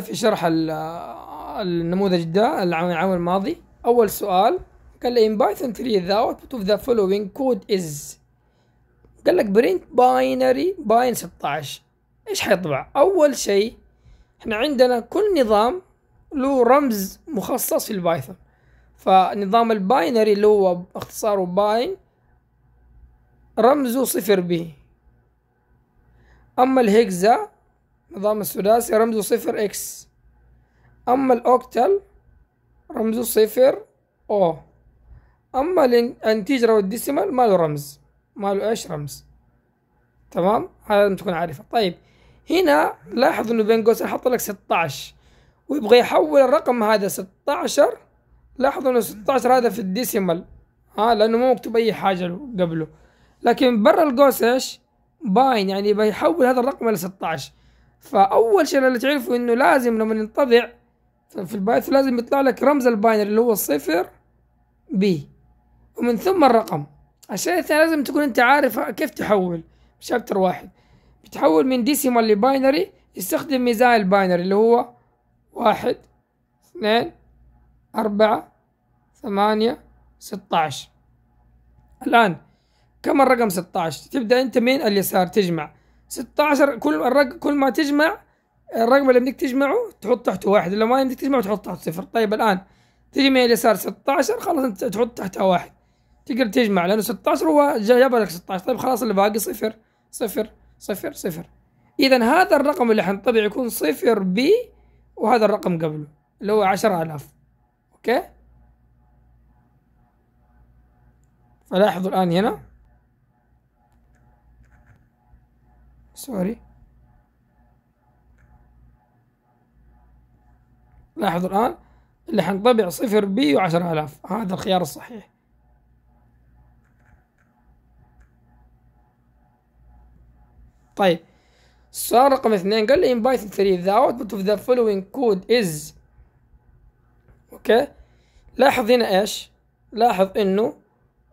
في شرح النموذج ده العام الماضي اول سؤال قال لي in Python 3 the output of the following code is قال لك print binary باين 16 ايش حيطبع اول شيء احنا عندنا كل نظام له رمز مخصص في البايثون فنظام الباينري اللي هو اختصاره باين رمزه صفر بي اما الهيكزا نظام السداسي رمزه صفر اكس اما الاوكتال رمزه صفر او اما او الديسيمال ما له رمز ما له ايش رمز تمام هذا لازم تكون عارفه طيب هنا لاحظ انه بين قوسين حط لك 16 ويبغى يحول الرقم هذا 16 لاحظ انه 16 هذا في الديسيمال ها لانه مو مكتوب اي حاجه قبله لكن برا القوس ايش باين يعني بيحول هذا الرقم الى 16 فاول شيء اللي تعرفه انه لازم لما ينطبع في البايث لازم يطلع لك رمز الباينري اللي هو الصفر بي ومن ثم الرقم الشيء الثاني لازم تكون انت عارف كيف تحول شابتر واحد بتحول من ديسيمال لباينري يستخدم ميزان الباينري اللي هو واحد اثنين أربعة ثمانية ستة عشر الآن كم الرقم ستة عشر تبدأ أنت من اليسار تجمع 16 كل الرق كل ما تجمع الرقم اللي بدك تجمعه تحط تحته واحد لو ما بدك تجمعه تحط تحته صفر طيب الآن تجي من اليسار 16 خلاص انت تحط تحتها واحد تقدر تجمع لأنه 16 هو جاب لك 16 طيب خلاص اللي باقي صفر صفر صفر صفر إذا هذا الرقم اللي حنطبع يكون صفر بي وهذا الرقم قبله اللي هو 10000 أوكي فلاحظوا الآن هنا سوري لاحظوا الآن اللي حنطبع صفر بي وعشرة آلاف هذا الخيار الصحيح طيب السؤال رقم اثنين قال لي in Python 3 the output of the following code is اوكي لاحظ هنا ايش لاحظ انه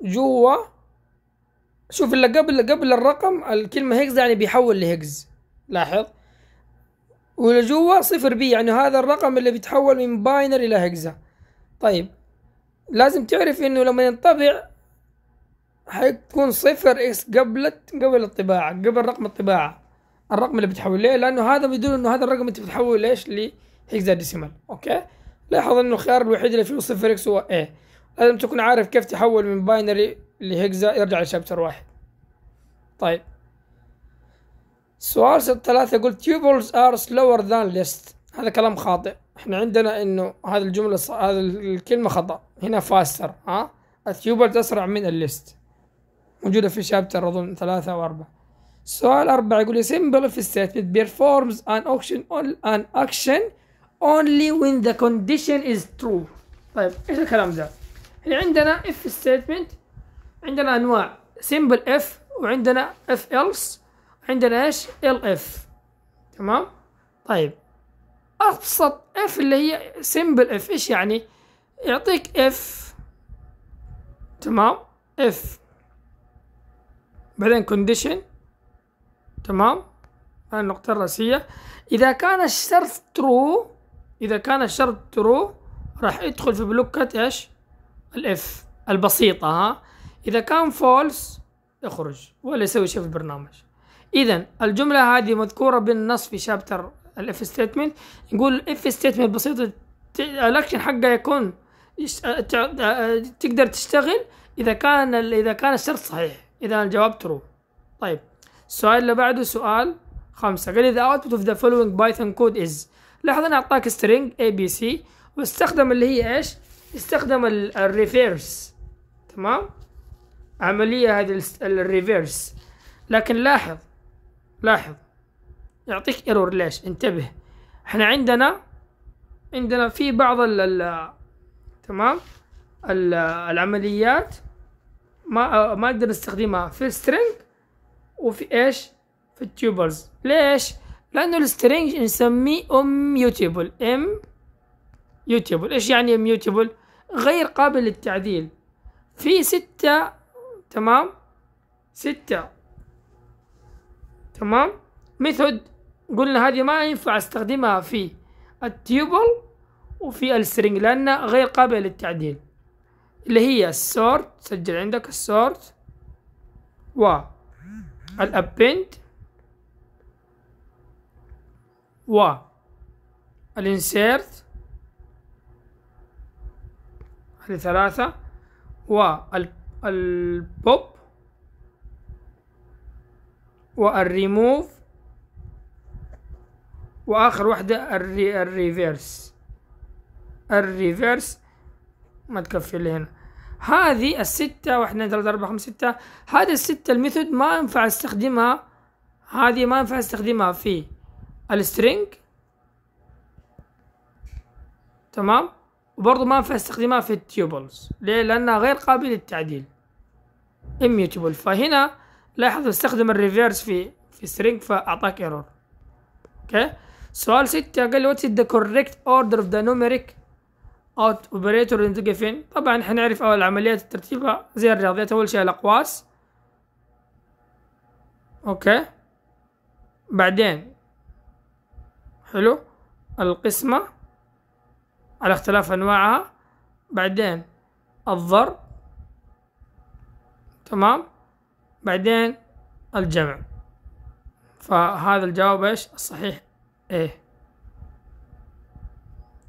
جوا شوف اللي قبل قبل الرقم الكلمة هيجز يعني بيحول لهيجز لاحظ واللي جوا صفر بي يعني هذا الرقم اللي بيتحول من باينري إلى هيجزا طيب لازم تعرف إنه لما ينطبع حيكون صفر إكس قبل قبل الطباعة قبل رقم الطباعة الرقم اللي بتحول ليه لأنه هذا بيدل إنه هذا الرقم أنت بتحول ليش لهيجزا ديسيمال أوكي لاحظ إنه الخيار الوحيد اللي فيه صفر إكس هو إيه لازم تكون عارف كيف تحول من باينري اللي هيجزا يرجع لشابتر واحد طيب ست ثلاثة يقول tuples are slower than list هذا كلام خاطئ احنا عندنا انه هذه الجملة ص... هذه الكلمة خطأ هنا faster ها tuples اسرع من الليست موجودة في شابتر اظن ثلاثة أربعة سؤال أربعة يقول simple if statement performs an action on an action only when the condition is true طيب ايش الكلام ذا؟ هنا عندنا if statement عندنا انواع سيمبل اف وعندنا اف الس عندنا ايش ال اف تمام طيب ابسط اف اللي هي سيمبل اف ايش يعني يعطيك اف تمام اف بعدين كونديشن تمام هاي النقطة الرئيسية إذا كان الشرط ترو إذا كان الشرط ترو راح يدخل في بلوكة إيش؟ الإف البسيطة ها إذا كان فولس اخرج ولا يسوي شيء في البرنامج إذا الجملة هذه مذكورة بالنص في شابتر الاف ستيتمنت نقول الاف ستيتمنت بسيطة الاكشن حقه يكون تقدر تشتغل إذا كان إذا كان الشرط صحيح إذا الجواب ترو طيب السؤال اللي بعده سؤال خمسة قال إذا output of the following Python code is لاحظ أنا أعطاك string ABC واستخدم اللي هي إيش؟ استخدم الريفيرس تمام؟ عملية هذه الريفيرس لكن لاحظ لاحظ يعطيك ايرور ليش انتبه احنا عندنا عندنا في بعض ال تمام ال العمليات ما ما نقدر نستخدمها في السترنج وفي ايش في التيوبلز ليش لانه السترينج نسميه ام ميوتيبل ام ميوتيبل ايش يعني ميوتيبل غير قابل للتعديل في ستة تمام ستة تمام ميثود قلنا هذه ما ينفع استخدمها في التيوبل وفي السترنج لأنها غير قابلة للتعديل اللي هي السورت سجل عندك السورت و الابند و الانسيرت هذه ثلاثة و البوب والريموف واخر وحده الري الريفيرس الريفيرس ما تكفي اللي هنا هذه الستة واحنا ثلاثة أربعة خمسة ستة هذه الستة الميثود ما ينفع استخدمها هذه ما ينفع استخدمها في السترينج تمام وبرضه ما ينفع استخدمها في التيوبلز ليه لأنها غير قابلة للتعديل immutable فهنا لاحظ استخدم الريفيرس في في string فأعطاك ايرور اوكي سؤال ستة قال لي what is the correct order of the numeric out operator نلتقى فين طبعا حنعرف اول عمليات الترتيب زي الرياضيات اول شيء الاقواس اوكي بعدين حلو القسمة على اختلاف انواعها بعدين الضرب تمام بعدين الجمع فهذا الجواب ايش الصحيح ايه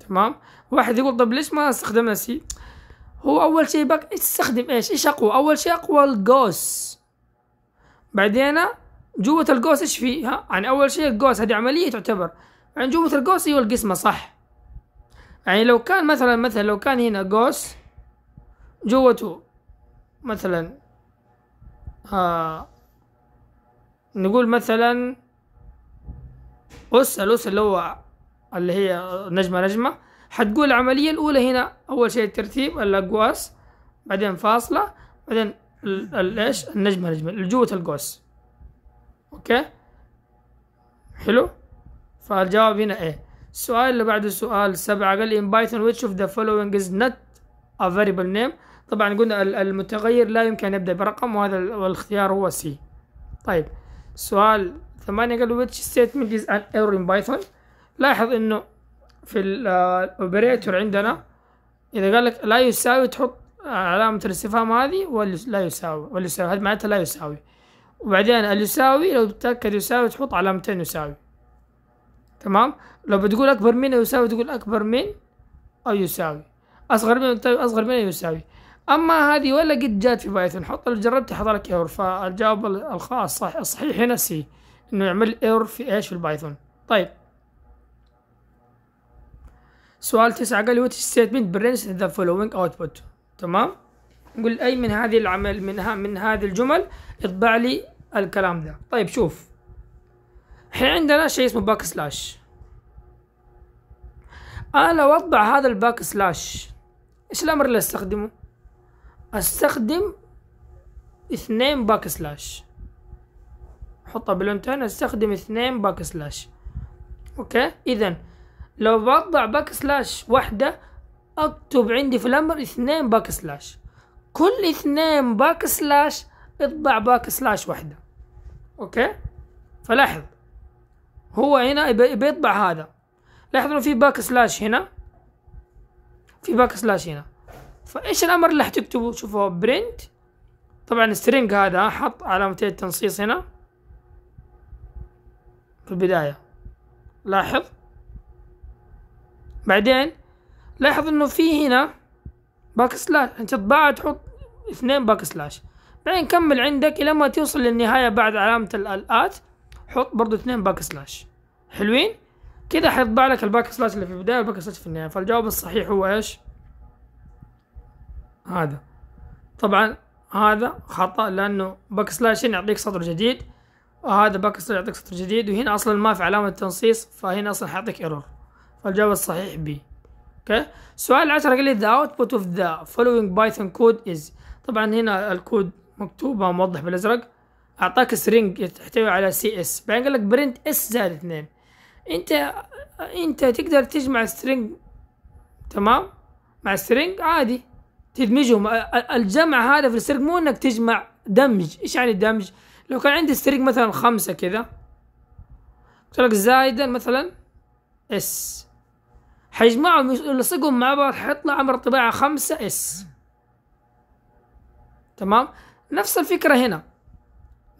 تمام واحد يقول طب ليش ما استخدمنا سي هو اول شيء بك استخدم ايش ايش اقوى اول شيء اقوى القوس بعدين جوة القوس ايش فيها يعني اول شيء القوس هذه عملية تعتبر يعني جوة القوس هي القسمة صح يعني لو كان مثلا مثلا لو كان هنا قوس جوته مثلا آه نقول مثلا أس الأس اللي هو اللي هي نجمة نجمة حتقول العملية الأولى هنا أول شيء الترتيب الأقواس بعدين فاصلة بعدين الايش النجمة نجمة جوة القوس أوكي حلو فالجواب هنا إيه السؤال اللي بعده سؤال سبعة قال لي in Python which of the following is not a variable name طبعا قلنا المتغير لا يمكن أن يبدأ برقم وهذا والاختيار هو سي طيب سؤال ثمانية قال له which statement is an error in Python لاحظ انه في الاوبريتور عندنا اذا قال لك لا يساوي تحط علامة الاستفهام هذه ولا يساوي ولا يساوي هذه معناته لا يساوي وبعدين اليساوي لو تتأكد يساوي تحط علامتين يساوي تمام لو بتقول أكبر من يساوي تقول أكبر من أو يساوي أصغر من طيب، أصغر من يساوي اما هذه ولا قد جات في بايثون حط اللي جربت حط لك ايرور فالجواب الخاص صح الصحيح هنا سي انه يعمل ايرور في ايش في البايثون طيب سؤال تسعة قال وات ستيتمنت برنس ذا فولوينج اوتبوت تمام نقول اي من هذه العمل من ها من هذه الجمل اطبع لي الكلام ذا طيب شوف احنا عندنا شيء اسمه باك سلاش انا لو اطبع هذا الباك سلاش ايش الامر اللي استخدمه استخدم اثنين باك سلاش حطها بلونتين تاني استخدم اثنين باك سلاش اوكي اذا لو بضع باك سلاش واحدة اكتب عندي في الامر اثنين باك سلاش كل اثنين باك سلاش اطبع باك سلاش واحدة اوكي فلاحظ هو هنا بيطبع هذا لاحظ انه في باك سلاش هنا في باك سلاش هنا فايش الامر اللي حتكتبه شوفوا برنت طبعا string هذا حط علامة التنصيص هنا في البداية لاحظ بعدين لاحظ انه في هنا باك سلاش انت تطبعها تحط اثنين باك سلاش بعدين كمل عندك الى ما توصل للنهاية بعد علامة الات حط برضو اثنين باك سلاش حلوين كده حيطبع لك الباك سلاش اللي في البداية والباك سلاش في النهاية فالجواب الصحيح هو ايش؟ هذا طبعا هذا خطأ لأنه باك سلاش يعطيك سطر جديد وهذا باك سلاش يعطيك سطر جديد وهنا أصلا ما في علامة تنصيص فهنا أصلا حيعطيك ايرور فالجواب الصحيح بي اوكي السؤال 10 قال لي ذا اوتبوت اوف ذا فولوينج بايثون كود از طبعا هنا الكود مكتوب موضح بالازرق اعطاك سرينج تحتوي على سي اس بعدين قال لك برنت اس زائد اثنين انت انت تقدر تجمع سترينج تمام مع سترينج عادي تدمجهم الجمع هذا في السرق مو انك تجمع دمج ايش يعني دمج لو كان عندي السرق مثلا خمسة كذا قلت لك زايدا مثلا اس حيجمعهم يلصقهم مع بعض حيطلع عمر الطباعة خمسة اس تمام نفس الفكرة هنا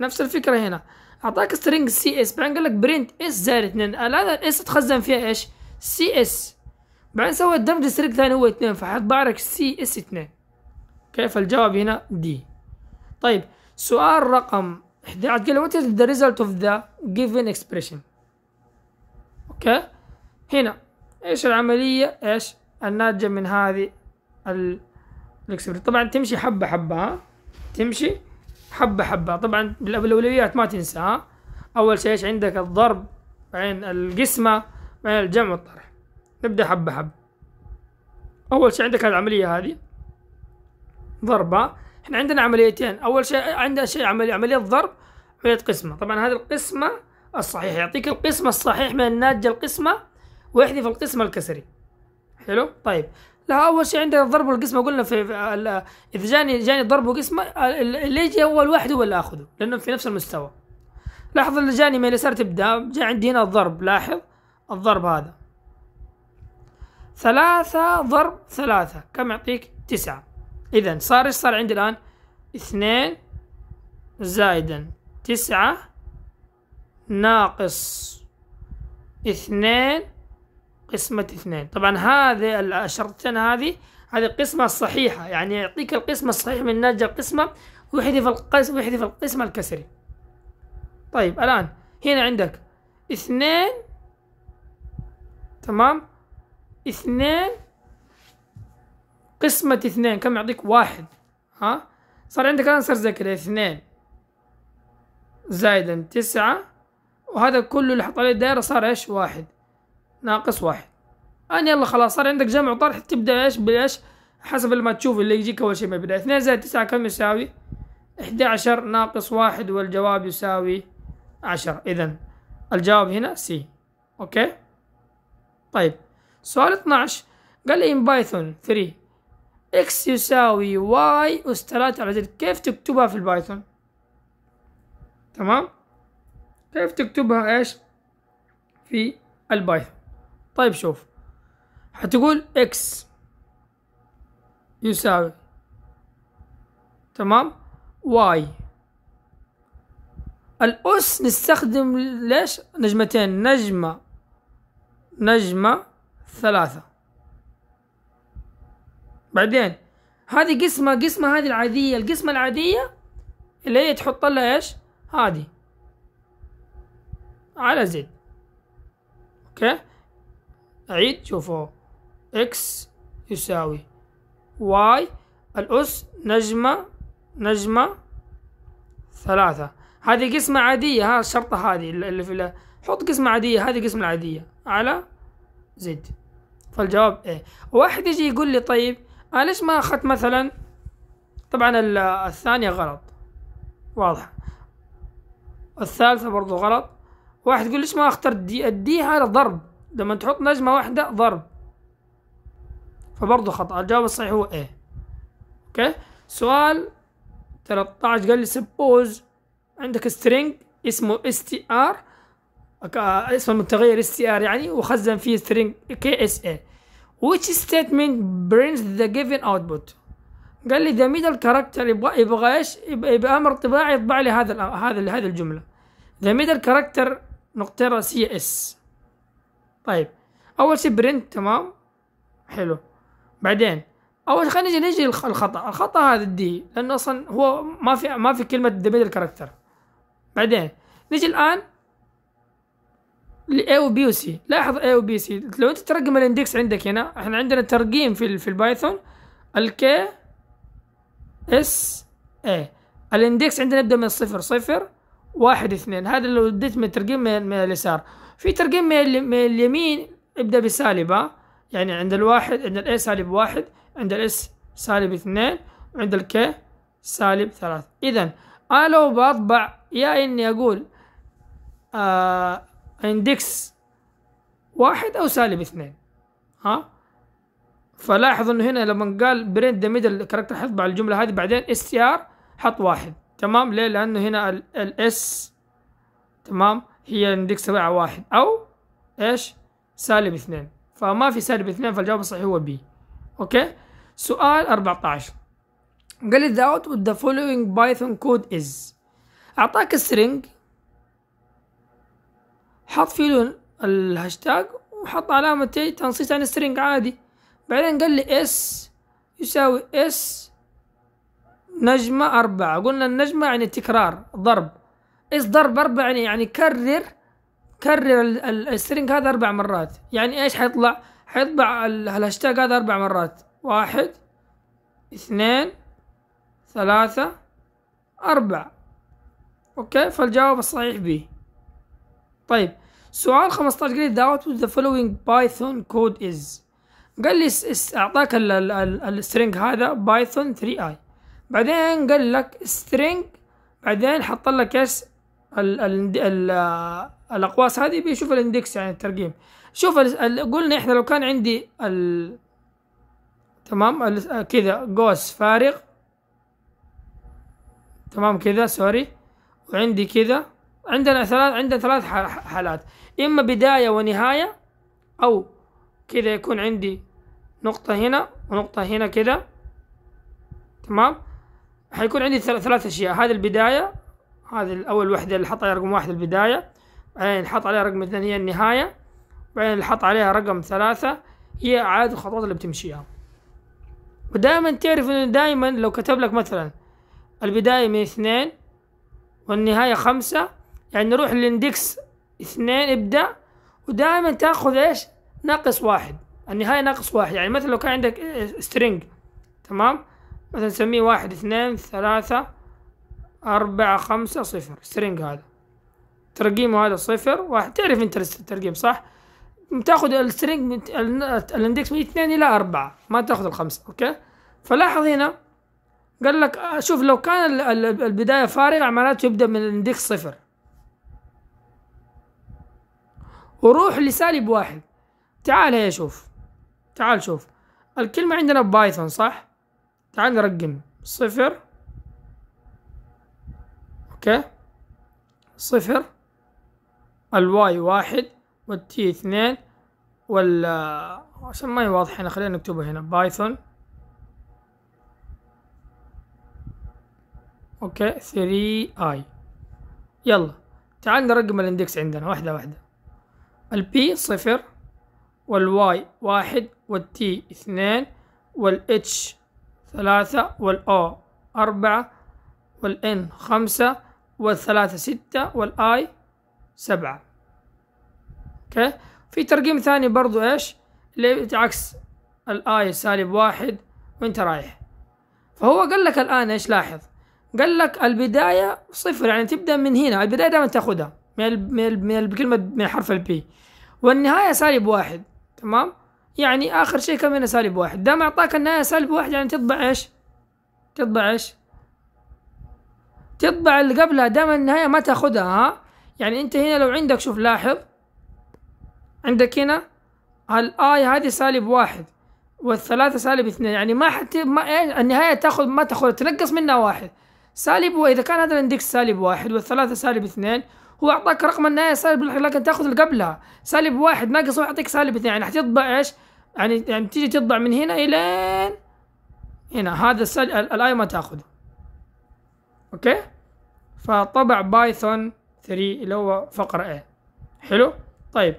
نفس الفكرة هنا اعطاك سترينج سي اس بعدين قال لك برنت اس زائد 2 الان الاس تخزن فيها ايش؟ سي اس بعدين سويت دمج السريك ثاني هو اثنين فحط بارك سي اس اثنين كيف الجواب هنا دي طيب سؤال رقم 11 قال وات از ذا ريزلت اوف ذا جيفن اكسبريشن اوكي هنا ايش العملية ايش الناتجة من هذه ال الاكسبريشن طبعا تمشي حبة حبة ها تمشي حبة حبة طبعا الأولويات ما تنسى ها أول شيء ايش عندك الضرب بعدين القسمة بعدين الجمع والطرح نبدأ حبة حبة أول شيء عندك العملية هذه ضربة إحنا عندنا عمليتين أول شيء عندنا شيء عملية عملية ضرب عملية قسمة طبعا هذه القسمة الصحيحة يعطيك القسمة الصحيح من الناتج القسمة ويحذف القسمة الكسري حلو طيب لا اول شيء عندنا الضرب والقسمه قلنا في, في اذا جاني جاني ضرب وقسمه اللي يجي اول واحد هو اللي اخذه لانه في نفس المستوى لاحظ اللي جاني من اليسار تبدا جاء عندي هنا الضرب لاحظ الضرب هذا ثلاثة ضرب ثلاثة كم يعطيك تسعة إذا صار إيش صار عندي الآن اثنين زائدا تسعة ناقص اثنين قسمة اثنين طبعا هذه الشرطتين هذه هذه القسمة الصحيحة يعني يعطيك القسمة الصحيحة من ناتج القسمة ويحذف القسم ويحذف القسم الكسري طيب الآن هنا عندك اثنين تمام اثنان قسمة اثنان كم يعطيك واحد ها صار عندك الآن صار زي كذا اثنان زائدا تسعة وهذا كله اللي حط عليه الدائرة صار ايش واحد ناقص واحد الان يلا خلاص صار عندك جمع وطرح تبدأ ايش بايش حسب اللي ما تشوف اللي يجيك أول شيء ما يبدأ اثنان زائد تسعة كم يساوي احدى عشر ناقص واحد والجواب يساوي عشرة إذا الجواب هنا سي أوكي طيب سؤال 12 قال لي in Python 3 x يساوي y أس 3 على زد كيف تكتبها في البايثون تمام كيف تكتبها ايش في البايثون طيب شوف هتقول x يساوي تمام y الأس نستخدم ليش نجمتين نجمة نجمة ثلاثة بعدين هذه قسمة قسمة هذه العادية القسمة العادية اللي هي تحط لها ايش هذه على زد اوكي عيد شوفوا اكس يساوي واي الاس نجمة نجمة ثلاثة هذه قسمة عادية ها الشرطة هذه اللي في حط قسمة عادية هذه قسمة عادية على زد فالجواب ايه واحد يجي يقول لي طيب انا ليش ما اخذت مثلا طبعا الثانية غلط واضحة الثالثة برضو غلط واحد يقول ليش ما اخترت دي الدي هذا ضرب لما تحط نجمة واحدة ضرب فبرضو خطأ الجواب الصحيح هو ايه اوكي سؤال 13 قال لي سبوز عندك سترينج اسمه str اسم المتغير str يعني وخزن فيه string ksa which statement brings the given output قال لي the middle character يبغى يبغى ايش بامر امر طباعي يطبع لي هذا هذا هذه الجمله the middle character نقطه راسيه اس طيب اول شيء برنت تمام حلو بعدين اول خلينا نجي نجي الخطا الخطا هذا الدي لانه اصلا هو ما في ما في كلمه the middle character بعدين نجي الان الاي وبي وسي لاحظ اي وبي سي لو انت ترقم الاندكس عندك هنا احنا عندنا ترقيم في في البايثون الكي اس اي الاندكس عندنا يبدا من صفر صفر واحد اثنين هذا لو اديت من الترقيم من, اليسار في ترقيم من, اليمين يبدا بسالب يعني عند الواحد عند الاي سالب واحد عند الاس سالب اثنين وعند الكي سالب ثلاث اذا انا لو بطبع يا اني اقول آه اندكس واحد او سالب اثنين ها فلاحظ انه هنا لما قال برنت ذا ميدل كاركتر حيطبع الجمله هذه بعدين اس تي ار حط واحد تمام ليه لانه هنا الاس تمام هي اندكس تبعها واحد او ايش سالب اثنين فما في سالب اثنين فالجواب الصحيح هو بي اوكي سؤال 14 قال لي the output the following بايثون code is اعطاك string حط فيه الهاشتاج وحط علامة ايه؟ تنصيص عن يعني سترينج عادي بعدين قال لي اس يساوي اس نجمة أربعة قلنا النجمة يعني تكرار ضرب اس ضرب أربعة يعني يعني كرر كرر السترينج هذا أربع مرات يعني إيش حيطلع حيطلع الهاشتاج هذا أربع مرات واحد اثنين ثلاثة أربعة أوكي فالجواب الصحيح بي طيب سؤال 15 قال لي داوت ذا فولوينج بايثون كود از قال لي اعطاك السترنج هذا بايثون 3 اي بعدين قال لك سترنج بعدين حط لك ايش ال ال ال آه، الاقواس هذه بيشوف الاندكس يعني الترقيم شوف قلنا احنا لو كان عندي ال تمام كذا قوس فارغ تمام كذا سوري وعندي كذا عندنا ثلاث عندنا ثلاث حالات إما بداية ونهاية أو كذا يكون عندي نقطة هنا ونقطة هنا كذا تمام حيكون عندي ثلاث أشياء هذه البداية هذه الأول وحدة اللي حط عليها رقم واحد البداية بعدين يعني حط عليها رقم اثنين هي النهاية بعدين يعني حط عليها رقم ثلاثة هي عاد الخطوات اللي بتمشيها ودائما تعرف انه دائما لو كتب لك مثلا البداية من اثنين والنهاية خمسة يعني نروح للاندكس اثنين ابدأ ودائما تاخذ ايش ناقص واحد النهاية ناقص واحد يعني مثلا لو كان عندك سترينج تمام مثلا نسميه واحد اثنين ثلاثة أربعة خمسة صفر سترينج هذا ترقيمه هذا صفر واحد تعرف انت الترقيم صح تاخذ السترينج الاندكس من اثنين الى اربعة ما تاخذ الخمسة اوكي فلاحظ هنا قال لك شوف لو كان البداية فارغة معناته يبدأ من الاندكس صفر وروح لسالب واحد تعال هيا شوف تعال شوف الكلمة عندنا بايثون صح تعال نرقم صفر اوكي صفر الواي واحد والتي اثنين وال عشان ما هي واضحة هنا خلينا نكتبها هنا بايثون اوكي ثري اي يلا تعال نرقم الاندكس عندنا واحدة واحدة البي صفر والواي واحد والتي اثنين والاتش ثلاثة والأو أربعة والإن خمسة والثلاثة ستة والآي سبعة أوكي في ترقيم ثاني برضو إيش اللي عكس الآي سالب واحد وأنت رايح فهو قال لك الآن إيش لاحظ قال لك البداية صفر يعني تبدأ من هنا البداية دائما تاخذها من ال من ال من الكلمة من حرف البي والنهاية سالب واحد تمام يعني آخر شيء كم هنا سالب واحد دام أعطاك النهاية سالب واحد يعني تطبع إيش تطبع إيش تطبع اللي قبلها دام النهاية ما تاخذها ها يعني أنت هنا لو عندك شوف لاحظ عندك هنا الآي هذه سالب واحد والثلاثة سالب اثنين يعني ما حت ما إيه، النهاية تاخذ ما تاخذ تنقص منها واحد سالب وإذا كان هذا الاندكس سالب واحد والثلاثة سالب اثنين هو اعطاك رقم النهايه سالب لكن تاخذ اللي قبلها سالب واحد ناقص واحد يعطيك سالب اثنين يعني حتطبع ايش؟ يعني يعني تيجي تطبع من هنا الى هنا هذا السالب الاي ما تاخذه اوكي فطبع بايثون 3 اللي هو فقره A حلو طيب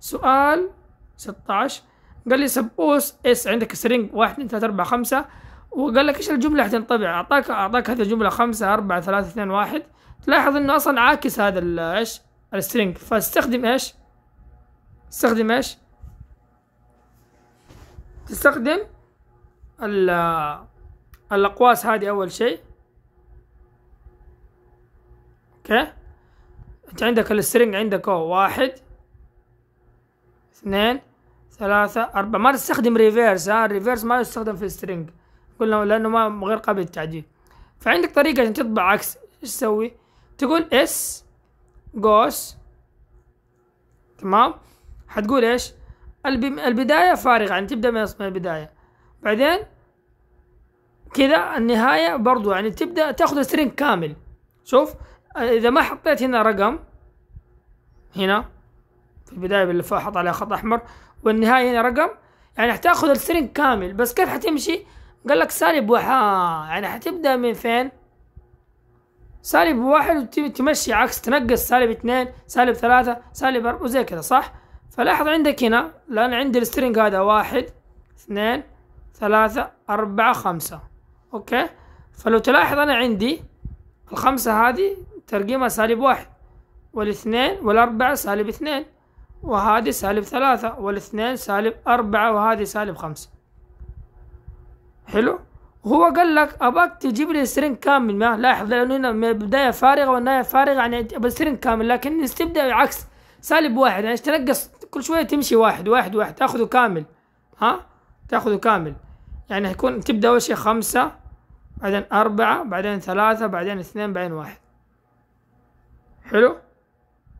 سؤال 16 قال لي سبوس اس عندك سترينج 1 2 3 4 5 وقال لك ايش الجمله حتنطبع اعطاك اعطاك هذه الجمله 5 4 3 2 1 تلاحظ انه اصلا عاكس هذا ايش السترينج فاستخدم ايش استخدم ايش تستخدم ال الاقواس هذه اول شيء اوكي انت عندك السترينج عندك هو واحد اثنين ثلاثة أربعة ما تستخدم ريفيرس ها الريفيرس ما يستخدم في السترينج قلنا لأنه ما غير قابل للتعديل فعندك طريقة عشان تطبع عكس ايش تسوي؟ تقول اس جوس تمام حتقول ايش البداية فارغة يعني تبدأ من البداية بعدين كذا النهاية برضو يعني تبدأ تاخذ سترينج كامل شوف إذا ما حطيت هنا رقم هنا في البداية باللي حط عليها خط أحمر والنهاية هنا رقم يعني حتاخذ السترينج كامل بس كيف حتمشي؟ قال لك سالب وحا يعني حتبدأ من فين؟ سالب واحد وتمشي عكس تنقص سالب اثنين سالب ثلاثة سالب أربعة وزي كذا صح؟ فلاحظ عندك هنا لأن عندي السترينج هذا واحد اثنين ثلاثة أربعة خمسة أوكي؟ فلو تلاحظ أنا عندي الخمسة هذه ترقيمها سالب واحد والاثنين والأربعة سالب اثنين وهذه سالب ثلاثة والاثنين سالب أربعة وهذه سالب خمسة حلو؟ هو قال لك اباك تجيب لي سترنج كامل ما لاحظ لانه هنا من البدايه فارغه والنهايه فارغه يعني سترنج كامل لكن تبدا عكس سالب واحد يعني تنقص كل شويه تمشي واحد واحد واحد تاخذه كامل ها تاخذه كامل يعني هيكون تبدا اول شيء خمسة بعدين أربعة بعدين ثلاثة بعدين اثنين بعدين واحد حلو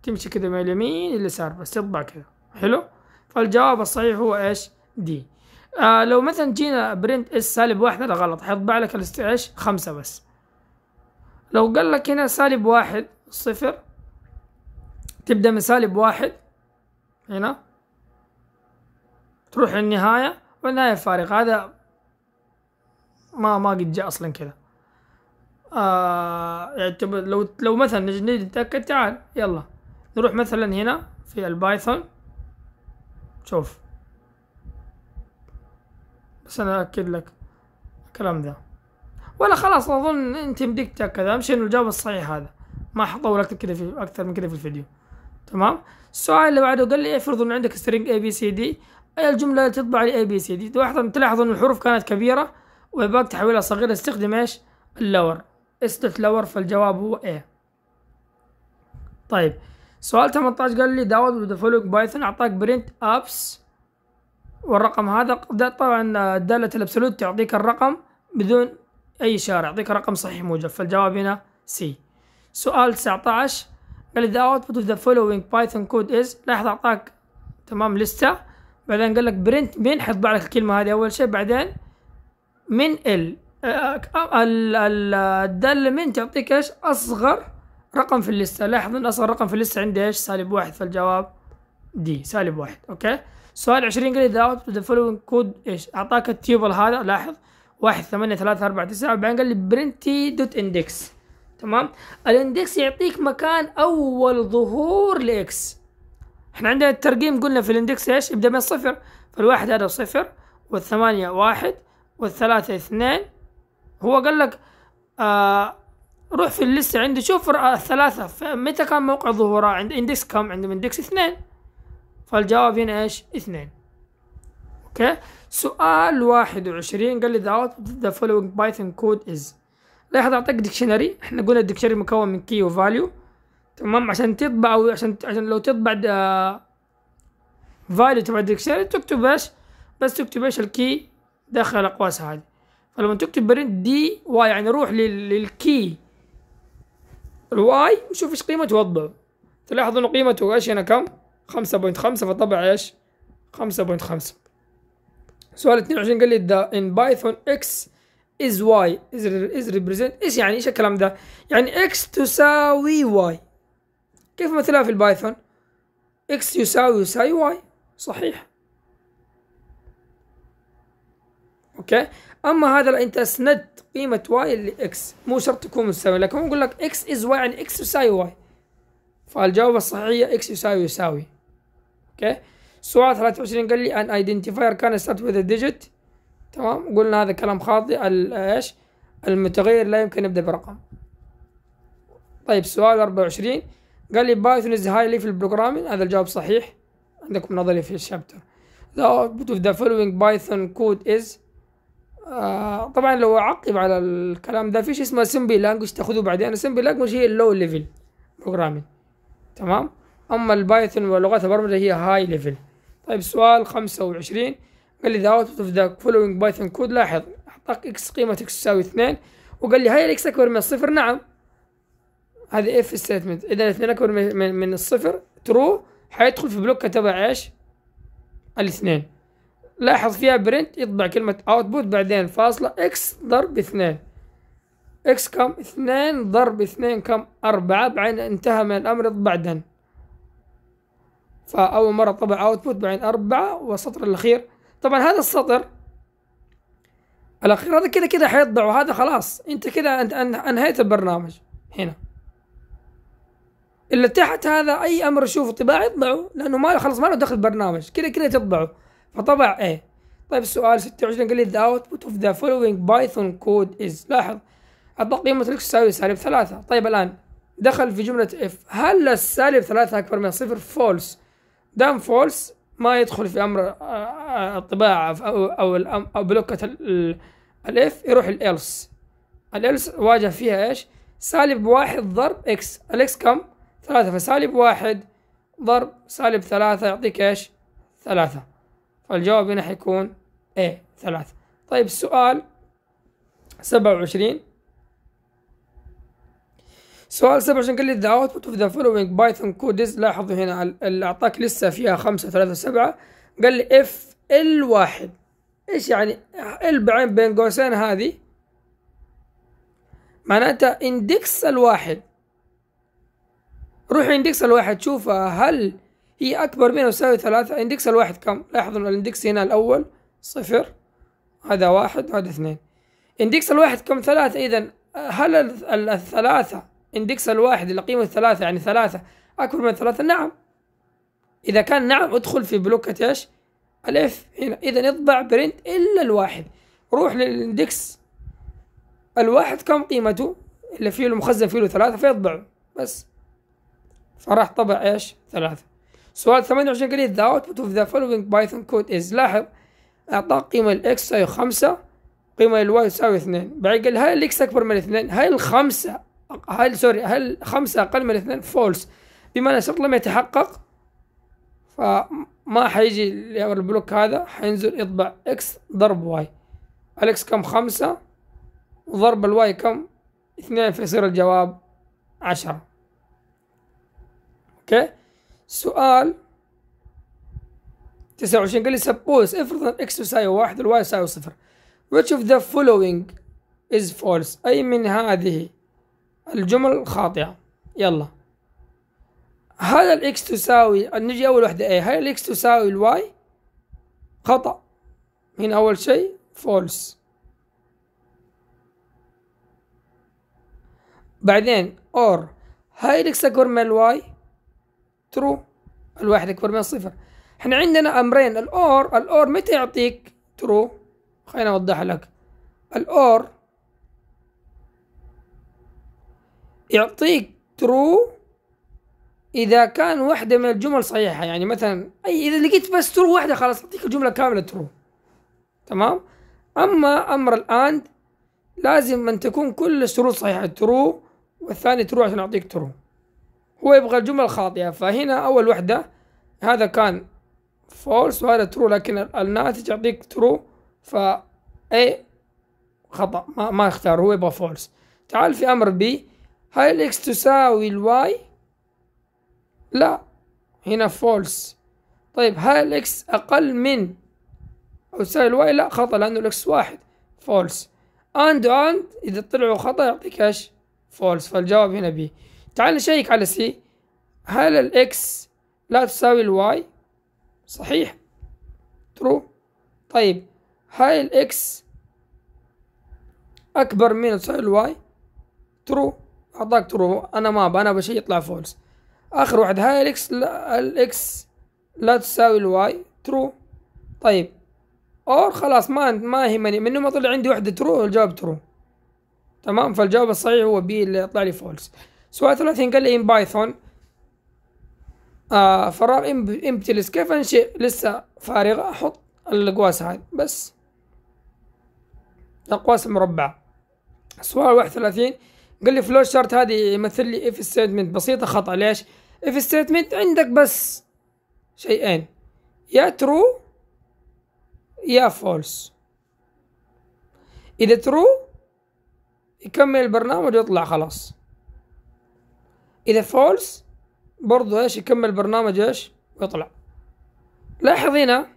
تمشي كذا من اليمين اليسار بس تطبع كذا حلو فالجواب الصحيح هو ايش؟ دي آه لو مثلا جينا برنت اس سالب واحد لا غلط حيطبع لك الاستعش خمسة بس لو قال لك هنا سالب واحد صفر تبدأ من سالب واحد هنا تروح النهاية والنهاية فارغة هذا ما ما قد جاء أصلا كذا آه يعني لو لو مثلا نجي نتأكد تعال يلا نروح مثلا هنا في البايثون شوف بس انا اكد لك الكلام ذا ولا خلاص اظن انت مديك تاكد اهم شيء انه الجواب الصحيح هذا ما حطول اكثر كذا في اكثر من كذا في الفيديو تمام السؤال اللي بعده قال لي افرض انه عندك سترينج اي بي سي دي اي الجمله اللي تطبع لي اي بي سي دي تلاحظ تلاحظ ان الحروف كانت كبيره وباقي تحويلها صغيره استخدم ايش اللور استت لور فالجواب هو ايه طيب سؤال 18 قال لي داود ذا بايثون اعطاك برنت ابس والرقم هذا طبعا آه، دالة الابسولوت تعطيك الرقم بدون أي إشارة يعطيك رقم صحيح موجب فالجواب هنا سي سؤال 19 قال the output of the following Python code is لاحظ أعطاك تمام لستة بعدين قال لك برنت من حط لك الكلمة هذه أول شيء بعدين من آه، آه، ال الدالة من تعطيك إيش أصغر رقم في اللستة لاحظ أن أصغر رقم في اللستة عندي إيش سالب واحد فالجواب دي سالب واحد أوكي سؤال 20 قال إذا اوت ذا فولوينج كود إيش أعطاك التيبل هذا لاحظ 1 8 3 4 9 وبعدين قال لي برنتي دوت إندكس تمام الاندكس يعطيك مكان أول ظهور لإكس إحنا عندنا الترقيم قلنا في الاندكس إيش يبدأ من صفر فالواحد هذا صفر والثمانية واحد والثلاثة اثنين هو قال لك آه روح في الليست عندي شوف الثلاثة آه، متى كان موقع ظهورها عند اندكس كم عندهم اندكس اثنين فالجواب هنا ايش؟ اثنين اوكي سؤال 21 قال لي ذا اوت ذا فولوينج بايثون كود از لاحظ اعطيك ديكشنري احنا قلنا الديكشنري مكون من كي وفاليو تمام عشان تطبع عشان عشان لو تطبع فاليو تبع الديكشنري تكتب ايش؟ بس تكتب ايش الكي داخل الاقواس هذه فلما تكتب برنت دي واي يعني روح للكي الواي وشوف ايش قيمته وضعه تلاحظ انه قيمته ايش هنا كم؟ 5.5 فطبع ايش 5.5 سؤال 22 قال لي ذا ان بايثون x is y is is represent ايش يعني ايش الكلام ده يعني x تساوي y كيف مثلها في البايثون x يساوي يساوي y صحيح اوكي اما هذا انت اسندت قيمه واي لاكس مو شرط تكون مساويه لكن هو يقول لك اكس از واي يعني اكس يساوي واي فالجواب الصحيح هي اكس يساوي يساوي اوكي سؤال 23 قال لي ان ايدنتيفاير كان ستارت وذ ديجيت تمام قلنا هذا كلام خاطئ ايش المتغير لا يمكن يبدا برقم طيب سؤال 24 قال لي بايثون از هايلي في البروجرامينج هذا الجواب صحيح عندكم نظري في الشابتر the output of the following بايثون code is آه، طبعا لو اعقب على الكلام ده في شيء اسمه سمبي لانجوج تاخذه بعدين سمبي لانجوج هي اللو ليفل بروجرامينج تمام أما البايثون ولغات البرمجة هي هاي ليفل طيب سؤال خمسة وعشرين قال لي ذا اوتبوت اوف ذا فولوينج بايثون كود لاحظ أعطاك إكس قيمة إكس تساوي اثنين وقال لي هاي الإكس أكبر من الصفر نعم هذه اف ستيتمنت إذا الاثنين أكبر من, من الصفر ترو حيدخل في بلوك تبع إيش الاثنين لاحظ فيها برنت يطبع كلمة اوتبوت بعدين فاصلة إكس ضرب اثنين اكس كم اثنين ضرب اثنين كم أربعة بعدين انتهى من الأمر بعدا فأول مرة طبع اوتبوت بعدين أربعة والسطر الأخير طبعا هذا السطر الأخير هذا كذا كذا حيطبع وهذا خلاص أنت كذا أنت أنهيت البرنامج هنا اللي تحت هذا أي أمر يشوفه طباعة يطبعه لأنه ما خلاص ما له دخل برنامج كذا كذا تطبعه فطبع إيه طيب السؤال 26 قال لي the output of the following Python code is لاحظ قيمة x تساوي سالب ثلاثة طيب الآن دخل في جملة اف هل السالب ثلاثة أكبر من صفر false دام فولس ما يدخل في امر آه، آه، الطباعه او او, أو بلوكه الاف يروح الالس الالس واجه فيها ايش؟ سالب واحد ضرب اكس الاكس كم؟ ثلاثة فسالب واحد ضرب سالب ثلاثة يعطيك ايش؟ ثلاثة فالجواب هنا حيكون ايه ثلاثة طيب السؤال سبعة وعشرين سؤال سبع عشان قال لي ذا اوتبوت اوف ذا فولوينج بايثون كودز لاحظوا هنا اللي اعطاك لسه فيها خمسة ثلاثة سبعة قال لي اف ال واحد ايش يعني ال بعين بين قوسين هذه معناتها اندكس الواحد روح اندكس الواحد شوفها هل هي أكبر من أو تساوي ثلاثة اندكس الواحد كم لاحظوا الاندكس هنا الأول صفر هذا واحد وهذا اثنين اندكس الواحد كم ثلاثة إذا هل الثلاثة اندكس الواحد اللي قيمته ثلاثة يعني ثلاثة أكبر من ثلاثة نعم إذا كان نعم ادخل في بلوكة إيش الإف هنا إذا اطبع برنت إلا الواحد روح للاندكس الواحد كم قيمته اللي فيه المخزن فيه له ثلاثة فيطبعه بس فراح طبع إيش ثلاثة سؤال 28 قليل the output of the following Python code is لاحظ أعطاك قيمة الإكس تساوي خمسة قيمة الواي تساوي اثنين بعدين قال هل الإكس أكبر من اثنين هل الخمسة هل سوري هل خمسة أقل من اثنين فولس بما أن الشرط لم يتحقق فما حيجي البلوك هذا حينزل يطبع اكس ضرب واي الاكس كم خمسة وضرب الواي كم اثنين فيصير الجواب عشرة اوكي سؤال تسعة وعشرين قال لي سبوز افرض ان اكس يساوي واحد والواي يساوي صفر which of the following is false أي من هذه الجمل خاطئة يلا هذا الاكس تساوي نجي اول وحدة ايه هاي الاكس تساوي الواي خطأ هنا اول شيء فولس بعدين اور هاي الاكس اكبر من الواي ترو الواحد اكبر من الصفر احنا عندنا امرين الاور الاور متى يعطيك ترو خليني اوضح لك الاور يعطيك ترو اذا كان واحده من الجمل صحيحه يعني مثلا اي اذا لقيت بس ترو واحده خلاص اعطيك الجمله كامله ترو تمام اما امر الان لازم ان تكون كل الشروط صحيحه ترو والثاني ترو عشان اعطيك ترو هو يبغى الجمله الخاطئه فهنا اول وحده هذا كان فولس وهذا ترو لكن الناتج يعطيك ترو ف اي خطا ما, ما اختار هو يبغى فولس تعال في امر بي هاي الإكس تساوي الواي لا هنا فولس طيب هاي الإكس أقل من أو تساوي الواي لا خطأ لأنه الإكس واحد فولس أند اند إذا طلعوا خطأ يعطيك إيش فولس فالجواب هنا بي تعال نشيك على سي هل الإكس لا تساوي الواي صحيح ترو طيب هاي الإكس أكبر من تساوي الواي ترو اعطاك ترو انا ما ابغى انا ابغى شيء يطلع فولس اخر واحد هاي الاكس لا الاكس لا تساوي الواي ترو طيب اور خلاص ما ما يهمني من ما طلع عندي وحده ترو الجواب ترو تمام فالجواب الصحيح هو بي اللي يطلع لي فولس سؤال 30 قال لي ان بايثون آه فراغ امبتلس كيف انشئ لسه فارغه احط الاقواس هاي بس الاقواس المربعه سؤال 31 قال لي فلو شارت هذه يمثل لي اف ستيتمنت بسيطه خطا ليش اف ستيتمنت عندك بس شيئين يا ترو يا فولس اذا ترو يكمل البرنامج ويطلع خلاص اذا فولس برضه ايش يكمل البرنامج ايش ويطلع لاحظ هنا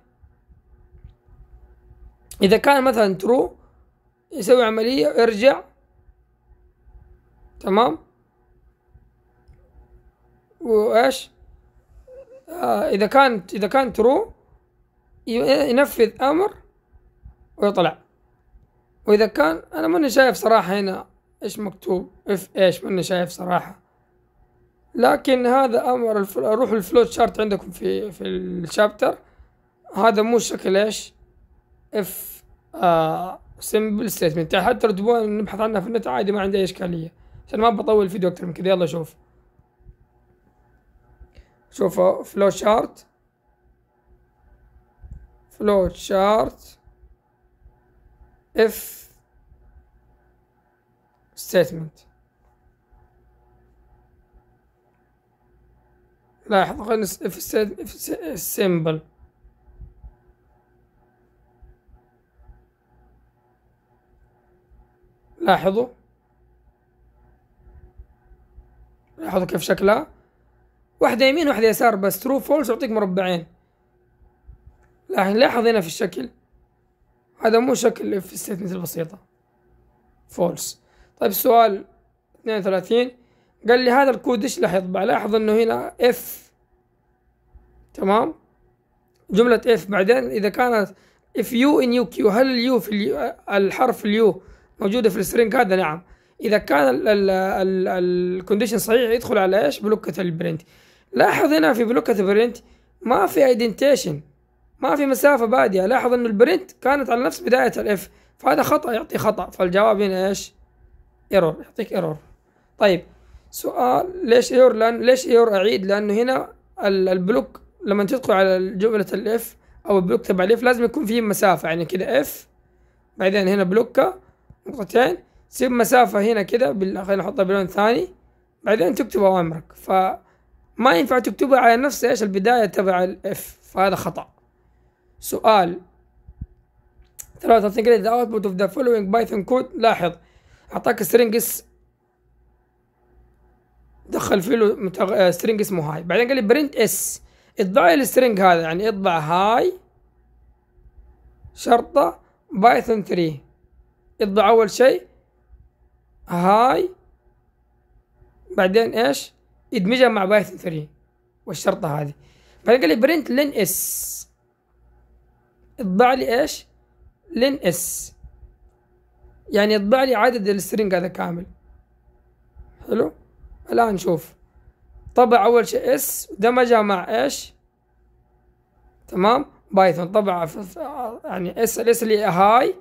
اذا كان مثلا ترو يسوي عمليه ويرجع تمام وايش آه اذا كانت اذا كان ترو ينفذ امر ويطلع واذا كان انا ماني شايف صراحه هنا ايش مكتوب اف ايش ماني شايف صراحه لكن هذا امر الف... روح الفلوت شارت عندكم في في الشابتر هذا مو شكل ايش اف آه سمبل ستيتمنت حتى لو نبحث عنها في النت عادي ما عندي اشكاليه عشان ما بطول الفيديو اكثر من كذا يلا شوف شوفوا فلو شارت فلو شارت اف ستيتمنت لاحظوا خلينا اف سيمبل لاحظوا لاحظوا كيف شكلها واحدة يمين واحدة يسار بس ترو فولس يعطيك مربعين لكن لاحظ هنا في الشكل هذا مو شكل في ستيتمنت البسيطة فولس طيب السؤال 32 قال لي هذا الكود ايش راح يطبع لاحظ انه هنا اف تمام جملة اف بعدين اذا كانت اف يو ان يو كيو هل اليو في اليو الحرف اليو موجودة في السترينج هذا نعم اذا كان الكونديشن صحيح يدخل على ايش بلوكه البرنت لاحظ هنا في بلوكه البرنت ما في ايدنتيشن ما في مسافه باديه لاحظ انه البرنت كانت على نفس بدايه الاف فهذا خطا يعطي خطا فالجواب هنا ايش ايرور يعطيك ايرور طيب سؤال ليش ايرور لان ليش ايرور اعيد لانه هنا البلوك لما تدخل على جمله الاف او البلوك تبع الاف لازم يكون فيه مسافه يعني كده اف بعدين هنا بلوكه نقطتين سيب مسافة هنا كده بال... خلينا نحطها بلون ثاني بعدين تكتب أوامرك فما ينفع تكتبها على نفس إيش البداية تبع الإف فهذا خطأ سؤال ثلاثة تنقل the output of the following Python code لاحظ أعطاك string اس دخل فيه متغ... آه، string اسمه هاي بعدين قال لي برنت اس اطبع لي هذا يعني اطبع هاي شرطة بايثون 3 اطبع أول شيء هاي بعدين ايش ادمجها مع بايثون 3 والشرطه هذه بعدين قال لي برنت لين اس اطبع لي ايش لين اس يعني اطبع لي عدد السترنج هذا كامل حلو الان نشوف طبع اول شيء اس دمجها مع ايش تمام بايثون طبع يعني اس الاس اللي هاي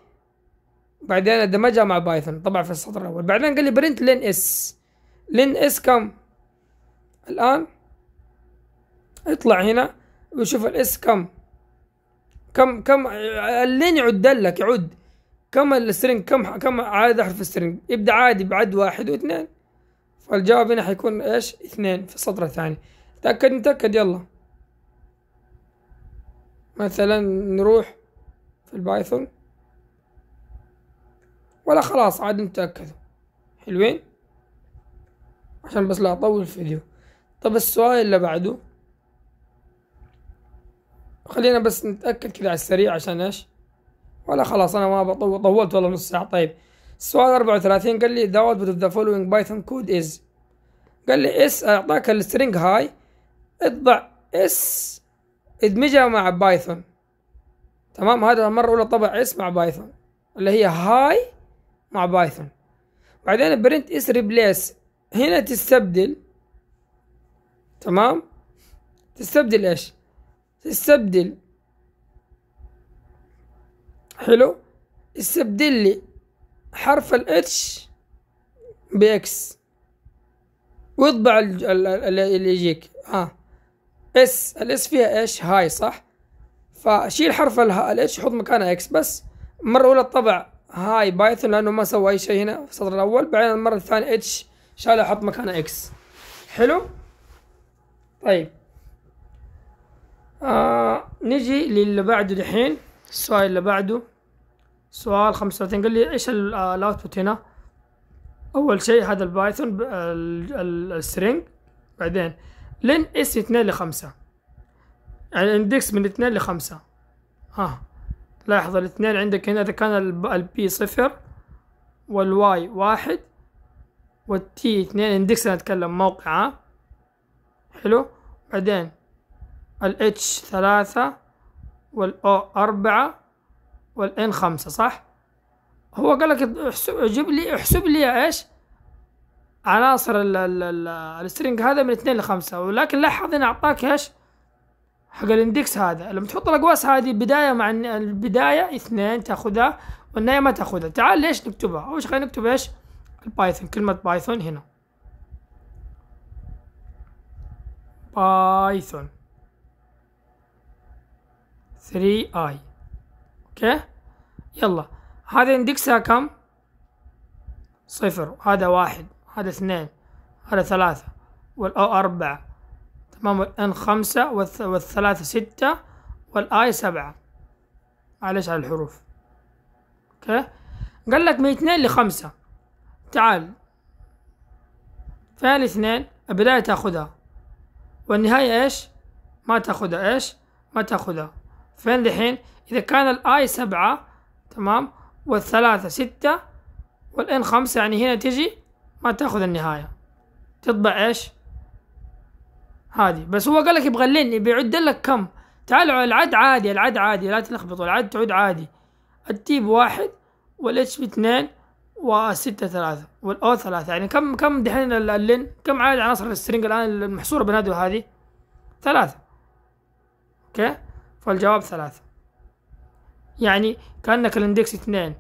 بعدين ادمجها مع بايثون طبعا في السطر الاول بعدين قال لي برنت لين اس لين اس كم الان اطلع هنا وشوف الاس كم كم كم اللين يعد لك يعد كم السترنج كم كم عدد احرف السترنج يبدا عادي بعد واحد واثنين فالجواب هنا حيكون ايش اثنين في السطر الثاني تاكد متاكد يلا مثلا نروح في البايثون ولا خلاص عاد نتأكدوا حلوين عشان بس لا أطول الفيديو طب السؤال اللي بعده خلينا بس نتأكد كذا على السريع عشان إيش ولا خلاص أنا ما بطول طولت والله نص ساعة طيب السؤال 34 قال لي the output of the following Python code is قال لي اس أعطاك السترينج هاي اضع اس ادمجها مع بايثون تمام هذا المرة الأولى طبع اس مع بايثون اللي هي هاي مع بايثون بعدين برنت اس ريبليس هنا تستبدل تمام تستبدل ايش تستبدل حلو استبدل لي حرف الاتش باكس واطبع اللي يجيك اه اس الاس فيها ايش هاي صح فشيل حرف الاتش حط مكانها اكس بس مره اولى طبع هاي بايثون لانه ما سوى اي شيء هنا في السطر الاول بعدين المره الثانيه اتش شال احط مكانه اكس حلو طيب آه نجي للي بعده دحين السؤال اللي بعده سؤال 35 قال لي ايش الاوتبوت آه، هنا اول شيء هذا البايثون السترينج بعدين لين اس 2 ل 5 الاندكس من 2 ل 5 ها لاحظ الاثنين عندك هنا إذا كان البي صفر والواي واحد والتي اثنين اندكس نتكلم موقع حلو بعدين الاتش ثلاثة والاو أربعة والان خمسة صح هو قال لك احسب جيب لي احسب لي ايش عناصر ال ال السترينج هذا من اثنين لخمسة ولكن لاحظ هنا اعطاك ايش حق الاندكس هذا لما تحط الاقواس هذه بدايه مع البدايه اثنين تاخذها والنهايه ما تاخذها تعال ليش نكتبها اول شيء خلينا نكتب ايش البايثون كلمه بايثون هنا بايثون 3 اي اوكي يلا هذا اندكسها كم صفر هذا واحد هذا اثنين هذا ثلاثة والأو أربعة تمام والان خمسة والثلاثة ستة والاي سبعة معلش على الحروف اوكي قال لك من اثنين لخمسة تعال فين الاثنين البداية تاخذها والنهاية ايش ما تاخذها ايش ما تاخذها فين دحين اذا كان الاي سبعة تمام والثلاثة ستة والان خمسة يعني هنا تجي ما تاخذ النهاية تطبع ايش هذه بس هو قال لك يبغى اللين يبي يعد لك كم تعالوا العد عادي العد عادي لا تلخبطوا العد تعود عادي التيب واحد والاتش بي اثنين وستة ثلاثة والأو ثلاثة يعني كم كم دحين اللين كم عدد عناصر السترنج الآن المحصورة بنادو هذه ثلاثة اوكي فالجواب ثلاثة يعني كأنك الاندكس اثنين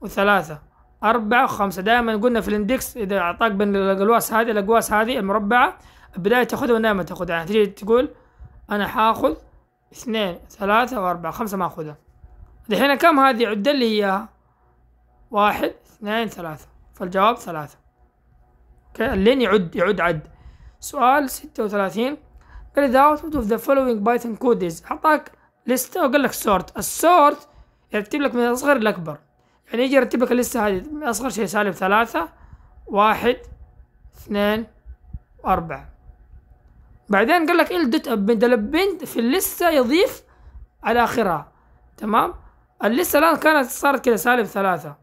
وثلاثة أربعة وخمسة دائما قلنا في الاندكس إذا أعطاك بين الأقواس هذه الأقواس هذه المربعة بداية تاخذها والنهاية ما تاخذها يعني تجي تقول أنا حاخذ اثنين ثلاثة وأربعة خمسة ما أخذها دحين كم هذه عد لي إياها واحد اثنين ثلاثة فالجواب ثلاثة أوكي اللين يعد يعد عد سؤال ستة وثلاثين قال إذا output of the following Python code is أعطاك لستة وقال لك sort السورت يرتب لك من الأصغر للأكبر يعني يجي يرتب لك اللستة هذه من أصغر شيء سالب ثلاثة واحد اثنين وأربعة بعدين قال لك إيه ال دوت ابند الابند في اللسه يضيف على اخرها تمام اللسه الان كانت صارت كذا سالب ثلاثة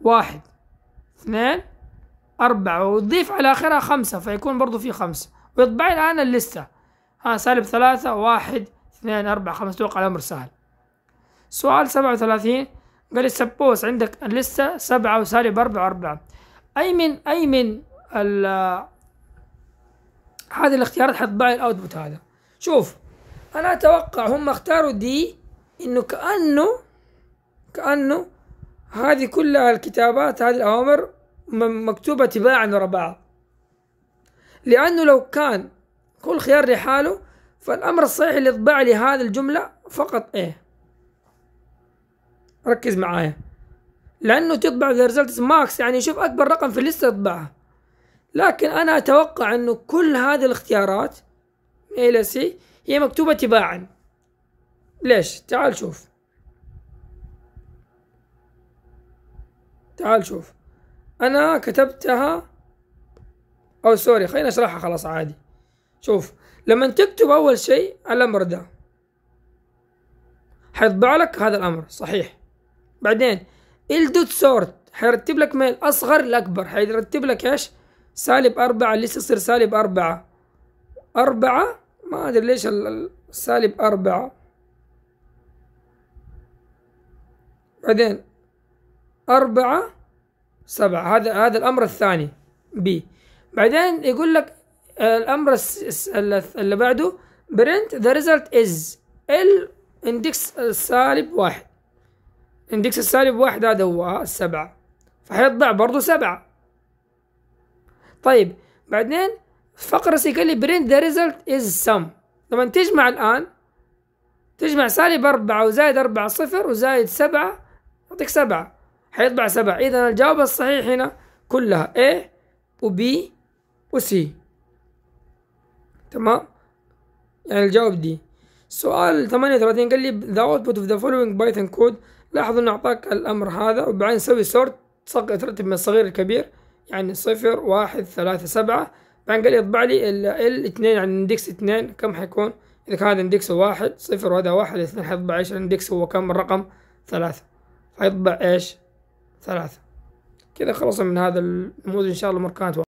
واحد اثنين أربعة وتضيف على آخرها خمسة فيكون برضو في خمسة ويطبع الآن اللستة ها سالب ثلاثة واحد اثنين أربعة خمسة توقع الأمر سهل سؤال سبعة وثلاثين قال سبوس عندك اللستة سبعة وسالب أربعة أربعة أي من أي من هذه الاختيارات حتطبع لي الاوتبوت هذا شوف انا اتوقع هم اختاروا دي انه كانه كانه هذه كلها الكتابات هذه الاوامر مكتوبه تباعا ورا بعض لانه لو كان كل خيار لحاله فالامر الصحيح اللي طبع لي هذه الجمله فقط ايه ركز معايا لانه تطبع ذا ريزلتس ماكس يعني شوف اكبر رقم في الليسته تطبعها لكن أنا أتوقع أنه كل هذه الاختيارات A إلى C هي مكتوبة تباعا ليش؟ تعال شوف تعال شوف أنا كتبتها أو سوري خلينا أشرحها خلاص عادي شوف لما تكتب أول شيء الأمر ده حيطبع لك هذا الأمر صحيح بعدين ال دوت سورت حيرتب لك من الأصغر لأكبر حيرتب لك إيش؟ سالب أربعة لسه يصير سالب أربعة أربعة ما أدري ليش السالب أربعة بعدين أربعة سبعة هذا هذا الأمر الثاني بي بعدين يقول لك الأمر اللي بعده برنت ذا ريزلت إز ال اندكس السالب واحد اندكس السالب واحد هذا هو السبعة فحيطلع برضه سبعة طيب بعدين فقرة سي قال لي برنت ذا ريزلت از سم لما تجمع الآن تجمع سالب أربعة وزايد أربعة صفر وزايد سبعة يعطيك سبعة حيطبع سبعة إذا الجواب الصحيح هنا كلها A و B و C تمام يعني الجواب دي سؤال 38 قال لي the output of the following بايثون كود لاحظ انه اعطاك الامر هذا وبعدين سوي سورت ترتب من الصغير للكبير يعني صفر واحد ثلاثة سبعة بعدين قال يطبع اطبع لي ال ال اثنين عن يعني اندكس اتنين كم حيكون إذا كان هذا اندكس واحد صفر وهذا واحد اثنين حيطبع ايش الاندكس هو كم الرقم ثلاثة فيطبع ايش ثلاثة كذا خلصنا من هذا النموذج إن شاء الله مركانة واحد